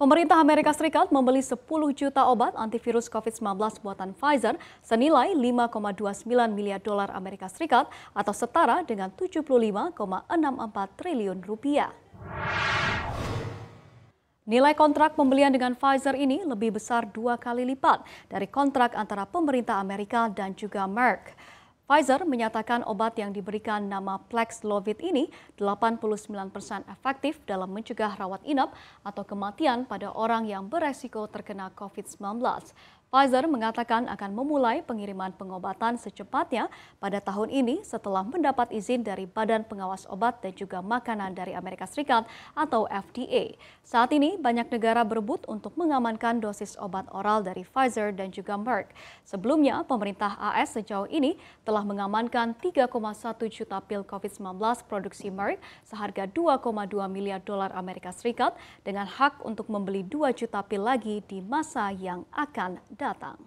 Pemerintah Amerika Serikat membeli 10 juta obat antivirus COVID-19 buatan Pfizer senilai 5,29 miliar dolar Amerika Serikat atau setara dengan 75,64 triliun rupiah. Nilai kontrak pembelian dengan Pfizer ini lebih besar dua kali lipat dari kontrak antara pemerintah Amerika dan juga Merck. Pfizer menyatakan obat yang diberikan nama Paxlovid ini 89% efektif dalam mencegah rawat inap atau kematian pada orang yang beresiko terkena COVID-19. Pfizer mengatakan akan memulai pengiriman pengobatan secepatnya pada tahun ini setelah mendapat izin dari Badan Pengawas Obat dan juga Makanan dari Amerika Serikat atau FDA. Saat ini banyak negara berebut untuk mengamankan dosis obat oral dari Pfizer dan juga Merck. Sebelumnya, pemerintah AS sejauh ini telah mengamankan 3,1 juta pil COVID-19 produksi Merck seharga 2,2 miliar dolar Amerika Serikat dengan hak untuk membeli 2 juta pil lagi di masa yang akan datang